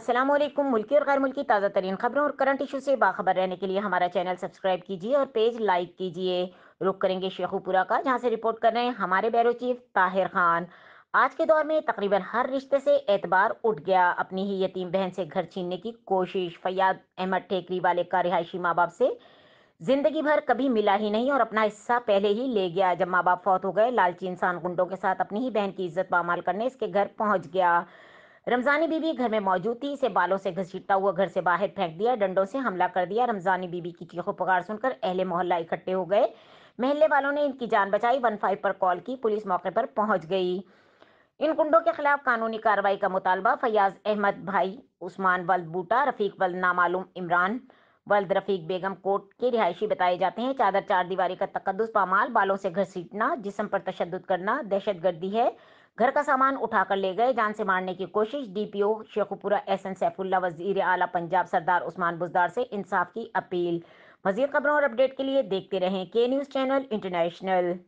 असलम मुल्की और गैर मुल्की ताज़ा तरीन खबरों और करंट इशू से बाखबर रहने के लिए हमारा चैनल सब्सक्राइब कीजिए और पेज लाइक कीजिए रुक करेंगे शेखुपुरा का जहाँ से रिपोर्ट कर रहे हैं हमारे बैरो चीफ ताहिर खान आज के दौर में तकरीबन हर रिश्ते से एतबार उठ गया अपनी ही यतीम बहन से घर छीनने की कोशिश फयाद अहमद ठेकरी वाले का रिहायशी माँ बाप से जिंदगी भर कभी मिला ही नहीं और अपना हिस्सा पहले ही ले गया जब माँ बाप फौत हो गए लालची इंसान गुंडों के साथ अपनी ही बहन की इज्जत पामाल करने इसके घर पहुंच गया रमजानी बीबी घर में मौजूद थी इसे बालों से घसीटता हुआ घर से बाहर फेंक दिया डंडों से हमला कर दिया रमजानी बीबी की चीखों पुकार सुनकर अहले मोहल्ला इकट्ठे हो गए महल्ले वालों ने इनकी जान बचाई वन फाइव पर कॉल की पुलिस मौके पर पहुंच गई इन गुंडों के खिलाफ कानूनी कार्रवाई का मुतालबा फैयाज अहमद भाई उस्मान वल्द बूटा रफीक वल्द नामालूम इमरान वल्द रफीक बेगम कोट के रिहायशी बताए जाते हैं चादर चार दीवारी का तकदस पामाल बालों से घसीटना जिसम पर तशद करना दहशत गर्दी है घर का सामान उठाकर ले गए जान से मारने की कोशिश DPO Sheikhupura S N Saifullah वजीर आला पंजाब सरदार उस्मान बुजदार से इंसाफ की अपील मजीद खबरों और अपडेट के लिए देखते रहें के न्यूज़ चैनल इंटरनेशनल